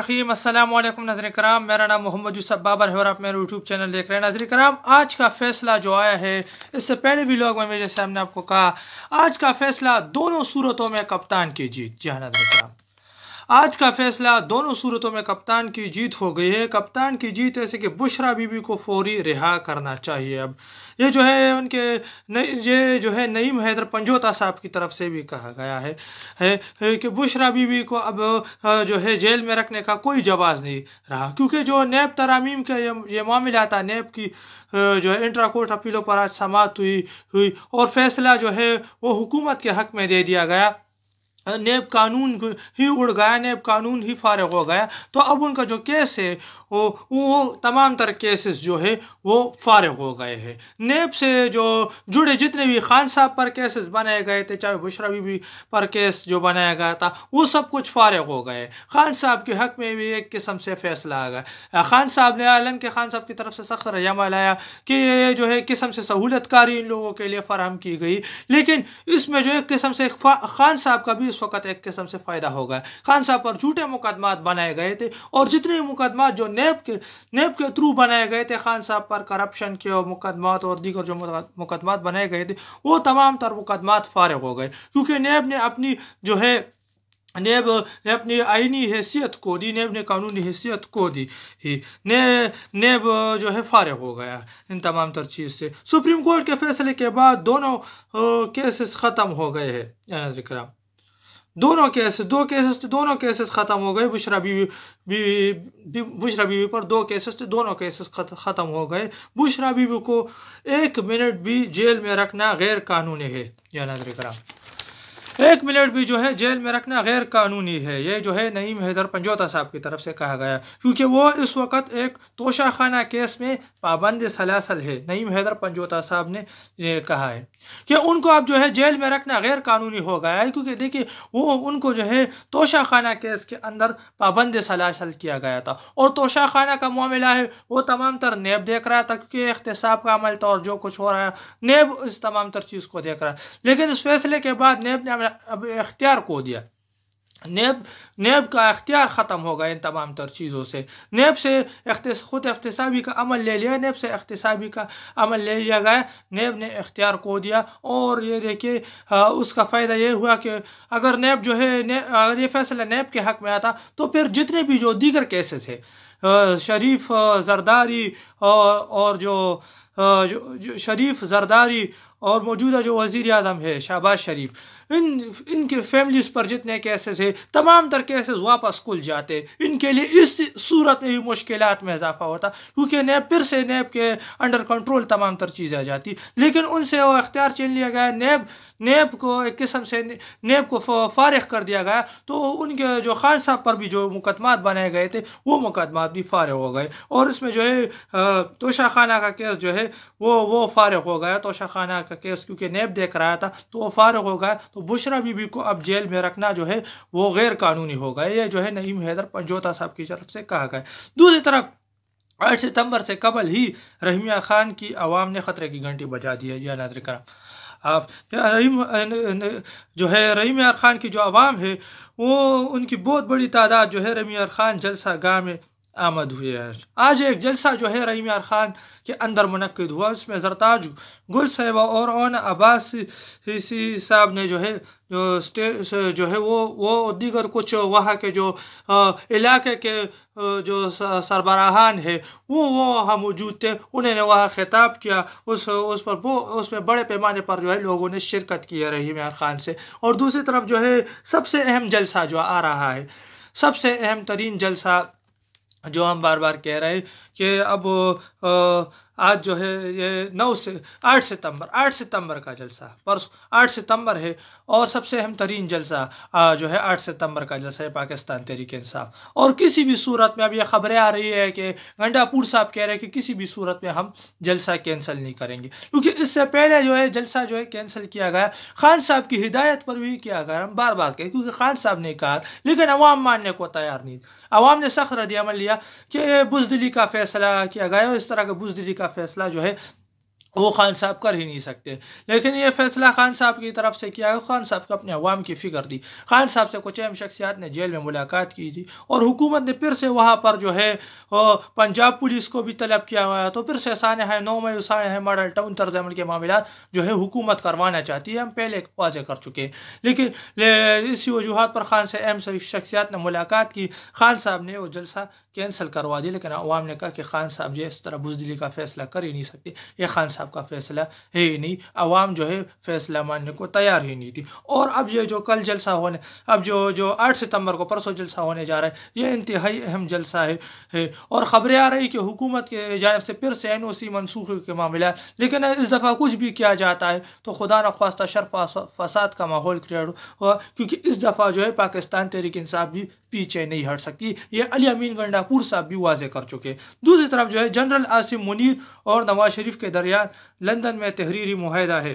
الرحیم السلام علیکم نظر کرام میرا نام محمد یوسف بابر ہے اور آپ میرا یوٹیوب چینل دیکھ رہے ہیں نظر کرام آج کا فیصلہ جو آیا ہے اس سے پہلے بھی لوگ میں جیسے ہم نے آپ کو کہا آج کا فیصلہ دونوں صورتوں میں کپتان کی جیت جہاں نظر کرام آج کا فیصلہ دونوں صورتوں میں کپتان کی جیت ہو گئی ہے کپتان کی جیت ایسے کہ بشرا بی بی کو فوری رہا کرنا چاہیے اب یہ جو ہے ان کے یہ جو ہے نعیم حیدر پنجوتا صاحب کی طرف سے بھی کہا گیا ہے کہ بشرا بی بی کو اب جو ہے جیل میں رکھنے کا کوئی جواز نہیں رہا کیونکہ جو نیب ترامیم کا یہ معاملہ تھا نیب کی جو ہے انٹرا کورٹ اپیلوں پر آج سماعت ہوئی ہوئی اور فیصلہ جو ہے وہ حکومت کے حق میں دے دیا گیا نیب قانون ہی اڑ گیا نیب قانون ہی فارغ ہو گیا تو اب ان کا جو کیس ہے وہ وہ تمام تر کیسز جو ہے وہ فارغ ہو گئے ہیں نیب سے جو جڑے جتنے بھی خان صاحب پر کیسز بنائے گئے تھے چاہے خشر بھی پر کیس جو بنایا گیا تھا وہ سب کچھ فارغ ہو گئے خان صاحب کے حق میں بھی ایک قسم سے فیصلہ آ گیا خان صاحب نے اعلان کے خان صاحب کی طرف سے سخت رجامہ لایا کہ یہ جو ہے قسم سے سہولت کاری ان لوگوں کے لیے فراہم کی گئی لیکن اس میں جو ایک قسم سے خان صاحب کا بھی اس وقت ایک قسم سے فائدہ ہو گیا خان صاحب پر جھوٹے مقدمات بنائے گئے تھے اور جتنے مقدمات جو نیب کے نیب کے اترو بنائے گئے تھے خان صاحب پر کرپشن کے مقدمات اور دیگر جو مقدمات بنائے گئے تھے وہ تمام تر مقدمات فارغ ہو گئے کیونکہ نیب نے اپنی جو ہے نیب نے اپنی آئینی حیثیت کو دی نیب نے قانونی حیثیت کو دی ہی نیب جو ہے فارغ ہو گیا ان تمام تر چیز سے سپریم کورٹ کے فیصلے کے بعد دونوں کیسز ختم ہو گئے ہیں یا نظر کرام دونوں کیسز دو کیسز تھے دونوں کیسز ختم ہو گئے بشرا بش بشرا بیوی پر دو کیسز تھے دونوں کیسز ختم ہو گئے بشرا بیوی کو ایک منٹ بھی جیل میں رکھنا غیر قانونی ہے یا نظر کرام ایک منٹ بھی جو ہے جیل میں رکھنا غیر قانونی ہے یہ جو ہے نعیم حیدر پنجوتا صاحب کی طرف سے کہا گیا کیونکہ وہ اس وقت ایک توشہ خانہ کیس میں پابند سلاسل ہے نعیم حیدر پنجوتا صاحب نے یہ کہا ہے کہ ان کو اب جو ہے جیل میں رکھنا غیر قانونی ہو گیا ہے کیونکہ دیکھیے وہ ان کو جو ہے توشہ خانہ کیس کے اندر پابند سلاسل کیا گیا تھا اور توشہ خانہ کا معاملہ ہے وہ تمام تر نیب دیکھ رہا تھا کیونکہ اختصاب کا عمل تھا اور جو کچھ ہو رہا ہے نیب اس تمام تر چیز کو دیکھ رہا ہے لیکن اس فیصلے کے بعد نیب نے اب اختیار کو دیا نیب نیب کا اختیار ختم ہو گیا ان تمام تر چیزوں سے نیب سے خود اختصابی کا عمل لے لیا نیب سے اختصابی کا عمل لے لیا گیا نیب نے اختیار کو دیا اور یہ دیکھیں اس کا فائدہ یہ ہوا کہ اگر نیب جو ہے اگر یہ فیصلہ نیب کے حق میں آتا تو پھر جتنے بھی جو دیگر کیسز تھے شریف زرداری اور جو شریف زرداری اور موجودہ جو وزیر اعظم ہے شہباز شریف ان ان کے فیملیز پر جتنے کیسز ہیں تمام تر کیسز واپس کل جاتے ان کے لیے اس صورت ہی مشکلات میں اضافہ ہوتا کیونکہ نیب پھر سے نیب کے انڈر کنٹرول تمام تر چیزیں آ جاتی لیکن ان سے وہ اختیار چھین لیا گیا نیب نیب کو ایک قسم سے نیب کو فارغ کر دیا گیا تو ان کے جو خان صاحب پر بھی جو مقدمات بنائے گئے تھے وہ مقدمات بھی فارغ ہو گئے اور اس میں جو ہے توشہ خانہ کا کیس جو ہے وہ وہ فارغ ہو گیا توشہ خانہ کیس کیونکہ نیب دیکھ رہا تھا تو وہ فارغ ہو گیا تو بشرا بی بی کو اب جیل میں رکھنا جو ہے وہ غیر قانونی ہو گیا نعیم حیدر پنجوتا صاحب کی طرف سے کہا گیا دوسری طرف آٹھ ستمبر سے قبل ہی رحمیہ خان کی عوام نے خطرے کی گھنٹی بجا دی ہے یہ آپ رحیم جو ہے رحیم خان کی جو عوام ہے وہ ان کی بہت بڑی تعداد جو ہے رحمہار خان جلسہ گاہ میں آمد ہوئے ہیں آج ایک جلسہ جو ہے رحیم یار خان کے اندر منعقد ہوا اس میں زرتاج گل صاحبہ اور اون عباس حسی صاحب نے جو ہے جو ہے وہ وہ دیگر کچھ وہاں کے جو علاقے کے جو سربراہان ہیں وہ وہاں موجود تھے انہوں نے وہاں خطاب کیا اس اس پر اس میں بڑے پیمانے پر جو ہے لوگوں نے شرکت کیا رحیم یار خان سے اور دوسری طرف جو ہے سب سے اہم جلسہ جو آ رہا ہے سب سے اہم ترین جلسہ جو ہم بار بار کہہ رہے ہیں کہ اب آج جو ہے یہ نو سے آٹھ ستمبر آٹھ ستمبر کا جلسہ پرس آٹھ ستمبر ہے اور سب سے اہم ترین جلسہ جو ہے آٹھ ستمبر کا جلسہ ہے پاکستان تحریک انصاف اور کسی بھی صورت میں اب یہ خبریں آ رہی ہے کہ گنڈا پور صاحب کہہ رہے ہیں کہ کسی بھی صورت میں ہم جلسہ کینسل نہیں کریں گے کیونکہ اس سے پہلے جو ہے جلسہ جو ہے کینسل کیا گیا خان صاحب کی ہدایت پر بھی کیا گیا ہم بار بار کہیں کیونکہ خان صاحب نے کہا لیکن عوام ماننے کو تیار نہیں عوام نے سخت ردی عمل لیا کہ بزدلی کا فیصلہ کیا گیا اور اس طرح کا بزدلی کا فیصلہ جو ہے وہ خان صاحب کر ہی نہیں سکتے لیکن یہ فیصلہ خان صاحب کی طرف سے کیا ہے خان صاحب کو اپنے عوام کی فکر دی خان صاحب سے کچھ اہم شخصیات نے جیل میں ملاقات کی تھی اور حکومت نے پھر سے وہاں پر جو ہے پنجاب پولیس کو بھی طلب کیا ہوا تو پھر سے ہیں ہے میں سانے ہیں ماڈل ٹاؤن طرز عمل کے معاملات جو ہے حکومت کروانا چاہتی ہے ہم پہلے واضح کر چکے لیکن اسی وجوہات پر خان سے اہم شخصیات نے ملاقات کی خان صاحب نے وہ جلسہ کینسل کروا دی لیکن عوام نے کہا کہ خان صاحب جو اس طرح بزدلی کا فیصلہ کر ہی نہیں سکتے یہ خان صاحب صاحب کا فیصلہ ہے ہی نہیں عوام جو ہے فیصلہ ماننے کو تیار ہی نہیں تھی اور اب جو کل جلسہ ہونے اب جو جو آٹھ ستمبر کو پرسوں جلسہ ہونے جا رہا ہے یہ انتہائی اہم جلسہ ہے اور خبریں آ رہی کہ حکومت کے جانب سے پھر سے این او سی منسوخ کے معاملہ لیکن اس دفعہ کچھ بھی کیا جاتا ہے تو خدا نخواستہ شرف فساد کا ماحول کریٹ ہوا کیونکہ اس دفعہ جو ہے پاکستان تحریک انصاف بھی پیچھے نہیں ہٹ سکتی یہ علی امین گنڈا پور صاحب بھی واضح کر چکے دوسری طرف جو ہے جنرل آصف منیر اور نواز شریف کے درمیان لندن میں تحریری معاہدہ ہے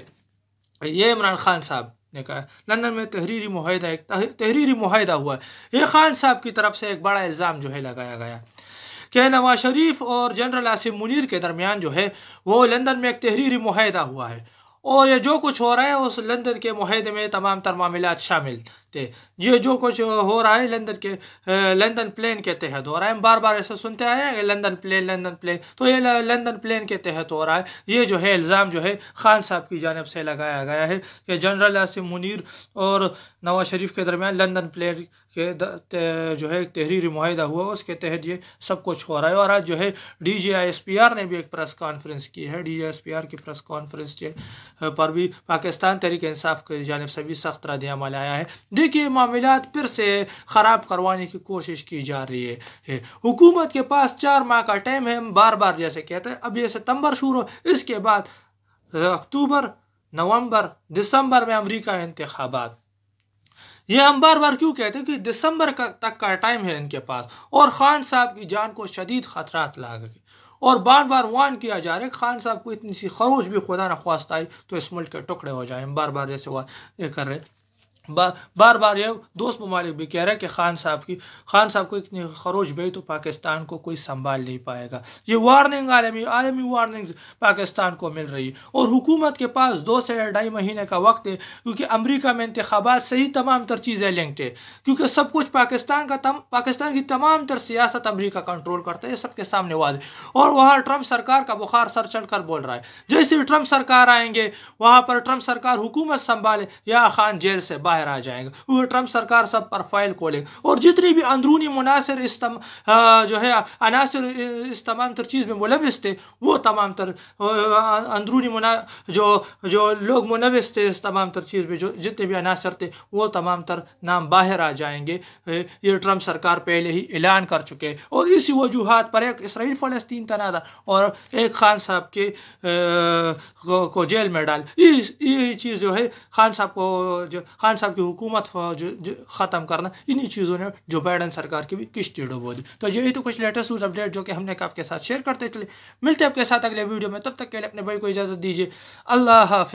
یہ عمران خان صاحب نے کہا لندن میں تحریری معاہدہ ایک تحریری معاہدہ ہوا ہے یہ خان صاحب کی طرف سے ایک بڑا الزام جو ہے لگایا گیا کہ نواز شریف اور جنرل آصف منیر کے درمیان جو ہے وہ لندن میں ایک تحریری معاہدہ ہوا ہے اور یہ جو کچھ ہو رہا ہے اس لندن کے معاہدے میں تمام تر معاملات شامل یہ جو کچھ ہو رہا ہے لندن کے لندن پلین کے تحت ہو رہا ہے ہم بار بار ایسے سنتے آئے ہیں لندن پلین لندن پلین تو یہ لندن پلین کے تحت ہو رہا ہے یہ جو ہے الزام جو ہے خان صاحب کی جانب سے لگایا گیا ہے کہ جنرل عاصم منیر اور نواز شریف کے درمیان لندن پلین کے جو ہے تحریری معاہدہ ہوا اس کے تحت یہ سب کچھ ہو رہا ہے اور آج جو ہے D G I S P R نے بھی ایک پریس کانفرنس کی ہے D G S P R کی پریس کانفرنس پر بھی پاکستان تحریک انصاف کی جانب سے بھی سخت رد عمل آیا ہے دی دیکھیں کہ معاملات پھر سے خراب کروانے کی کوشش کی جا رہی ہے حکومت کے پاس چار ماہ کا ٹائم ہے ہم بار بار جیسے کہتے ہیں اب یہ ستمبر شروع اس کے بعد اکتوبر نومبر دسمبر میں امریکہ انتخابات یہ ہم بار بار کیوں کہتے ہیں کہ دسمبر تک کا ٹائم ہے ان کے پاس اور خان صاحب کی جان کو شدید خطرات لاگ گئے اور بار بار وان کیا جا رہے خان صاحب کو اتنی سی خروش بھی خدا نخواست آئی تو اس ملک کے ٹکڑے ہو جائیں بار بار جیسے وہ یہ کر رہے ہیں بار بار یہ دوست ممالک بھی کہہ رہا ہے کہ خان صاحب کی خان صاحب کو اتنی خروج بھی تو پاکستان کو کوئی سنبھال نہیں پائے گا یہ وارننگ عالمی عالمی وارننگز پاکستان کو مل رہی ہے اور حکومت کے پاس دو سے ڈھائی مہینے کا وقت ہے کیونکہ امریکہ میں انتخابات سے ہی تمام تر چیزیں لنکٹ ہے کیونکہ سب کچھ پاکستان کا پاکستان کی تمام تر سیاست امریکہ کنٹرول کرتا ہے یہ سب کے سامنے واضح اور وہاں ٹرمپ سرکار کا بخار سر چڑھ کر بول رہا ہے جیسے ٹرمپ سرکار آئیں گے وہاں پر ٹرمپ سرکار حکومت سنبھالے یا خان جیل سے باہر باہر آ جائیں گے وہ ٹرمپ سرکار سب پر فائل کھولیں اور جتنی بھی اندرونی مناثر جو ہے اناثر اس تمام تر چیز میں ملوث تھے وہ تمام تر اندرونی جو لوگ ملوث تھے اس تمام تر چیز میں جتنے بھی اناثر تھے وہ تمام تر نام باہر آ جائیں گے یہ ٹرمپ سرکار پہلے ہی اعلان کر چکے اور اسی وجوہات پر ایک اسرائیل فلسطین تنادہ اور ایک خان صاحب کے کو جیل میں ڈال یہ چیز جو ہے خان صاحب کو خان صاحب صاحب کی حکومت ختم کرنا انہی چیزوں نے جو بائیڈن سرکار کی بھی کشتی ڈبو دی تو یہی تو کچھ لیٹسٹ نیوز اپ ڈیٹ جو کہ ہم نے آپ کے ساتھ شیئر کرتے چلے ملتے آپ کے ساتھ اگلے ویڈیو میں تب تک کے لیے اپنے بھائی کو اجازت دیجیے اللہ حافظ